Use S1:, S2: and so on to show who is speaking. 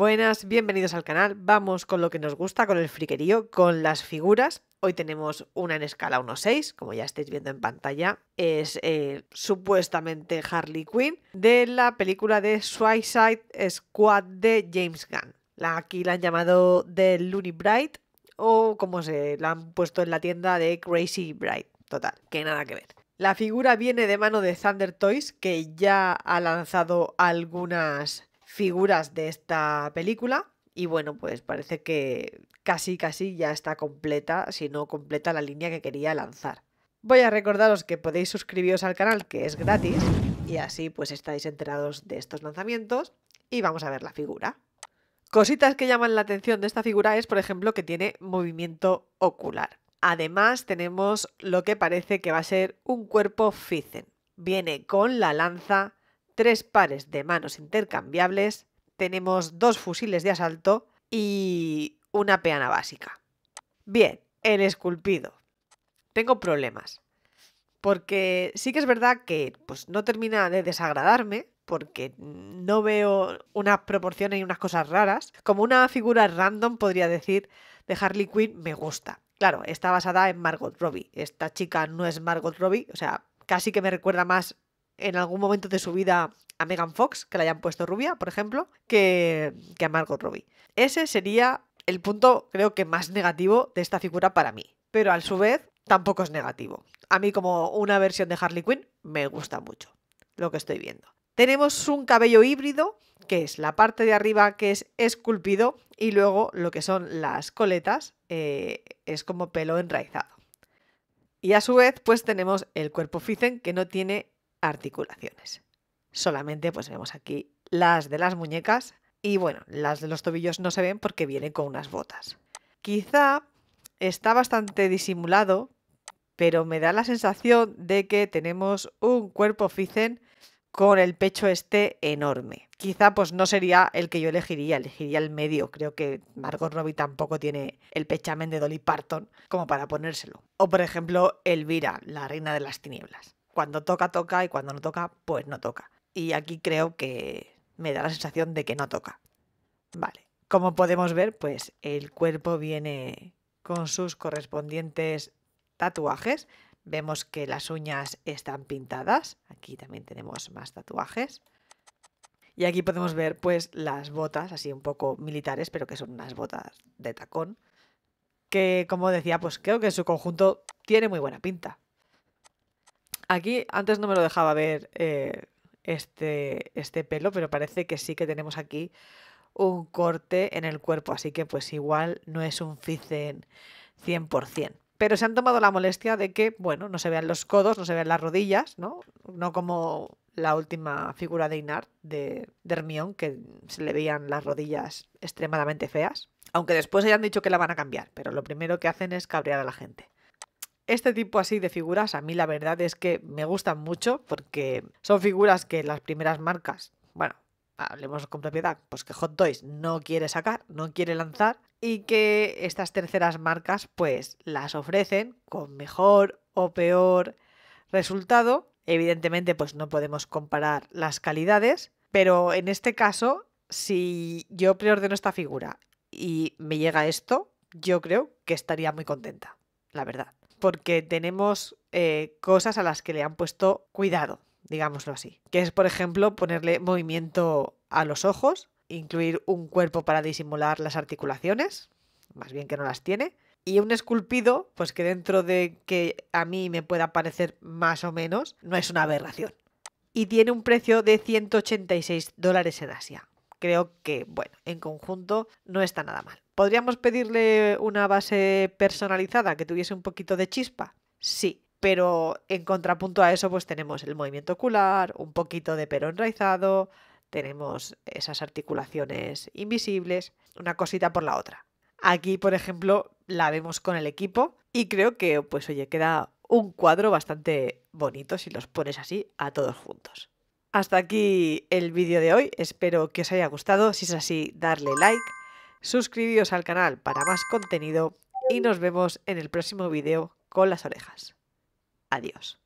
S1: buenas, bienvenidos al canal. Vamos con lo que nos gusta, con el friquerío, con las figuras. Hoy tenemos una en escala 1.6, como ya estáis viendo en pantalla. Es eh, supuestamente Harley Quinn de la película de Suicide Squad de James Gunn. Aquí la han llamado The Looney Bright o como se la han puesto en la tienda de Crazy Bright. Total, que nada que ver. La figura viene de mano de Thunder Toys, que ya ha lanzado algunas figuras de esta película. Y bueno, pues parece que casi, casi ya está completa, si no completa la línea que quería lanzar. Voy a recordaros que podéis suscribiros al canal, que es gratis, y así pues estáis enterados de estos lanzamientos. Y vamos a ver la figura. Cositas que llaman la atención de esta figura es, por ejemplo, que tiene movimiento ocular. Además, tenemos lo que parece que va a ser un cuerpo Ficen. Viene con la lanza, tres pares de manos intercambiables, tenemos dos fusiles de asalto y una peana básica. Bien, el esculpido. Tengo problemas. Porque sí que es verdad que pues, no termina de desagradarme, porque no veo unas proporciones y unas cosas raras. Como una figura random podría decir de Harley Quinn me gusta. Claro, está basada en Margot Robbie. Esta chica no es Margot Robbie, o sea, casi que me recuerda más en algún momento de su vida a Megan Fox, que la hayan puesto rubia, por ejemplo, que, que a Margot Robbie. Ese sería el punto, creo que más negativo de esta figura para mí. Pero a su vez, tampoco es negativo. A mí, como una versión de Harley Quinn, me gusta mucho lo que estoy viendo. Tenemos un cabello híbrido, que es la parte de arriba que es esculpido y luego lo que son las coletas eh, es como pelo enraizado. Y a su vez, pues tenemos el cuerpo Ficen que no tiene articulaciones. Solamente pues vemos aquí las de las muñecas y bueno, las de los tobillos no se ven porque vienen con unas botas. Quizá está bastante disimulado, pero me da la sensación de que tenemos un cuerpo ficen con el pecho este enorme. Quizá pues no sería el que yo elegiría, elegiría el medio. Creo que Margot Robbie tampoco tiene el pechamen de Dolly Parton como para ponérselo. O por ejemplo, Elvira, la reina de las tinieblas cuando toca, toca y cuando no toca, pues no toca. Y aquí creo que me da la sensación de que no toca. Vale, como podemos ver, pues el cuerpo viene con sus correspondientes tatuajes. Vemos que las uñas están pintadas. Aquí también tenemos más tatuajes. Y aquí podemos ver pues las botas, así un poco militares, pero que son unas botas de tacón. Que como decía, pues creo que en su conjunto tiene muy buena pinta. Aquí antes no me lo dejaba ver eh, este, este pelo, pero parece que sí que tenemos aquí un corte en el cuerpo, así que pues igual no es un ficen 100%. Pero se han tomado la molestia de que, bueno, no se vean los codos, no se vean las rodillas, ¿no? No como la última figura de Inart, de, de Hermión, que se le veían las rodillas extremadamente feas. Aunque después hayan dicho que la van a cambiar, pero lo primero que hacen es cabrear a la gente este tipo así de figuras a mí la verdad es que me gustan mucho porque son figuras que las primeras marcas, bueno, hablemos con propiedad, pues que Hot Toys no quiere sacar, no quiere lanzar y que estas terceras marcas pues las ofrecen con mejor o peor resultado. Evidentemente pues no podemos comparar las calidades, pero en este caso si yo preordeno esta figura y me llega esto, yo creo que estaría muy contenta, la verdad porque tenemos eh, cosas a las que le han puesto cuidado, digámoslo así. Que es, por ejemplo, ponerle movimiento a los ojos, incluir un cuerpo para disimular las articulaciones, más bien que no las tiene, y un esculpido, pues que dentro de que a mí me pueda parecer más o menos, no es una aberración. Y tiene un precio de 186 dólares en Asia creo que, bueno, en conjunto no está nada mal. ¿Podríamos pedirle una base personalizada que tuviese un poquito de chispa? Sí, pero en contrapunto a eso pues tenemos el movimiento ocular, un poquito de pelo enraizado, tenemos esas articulaciones invisibles, una cosita por la otra. Aquí, por ejemplo, la vemos con el equipo y creo que pues oye, queda un cuadro bastante bonito si los pones así a todos juntos. Hasta aquí el vídeo de hoy, espero que os haya gustado, si es así darle like, suscribíos al canal para más contenido y nos vemos en el próximo vídeo con las orejas. Adiós.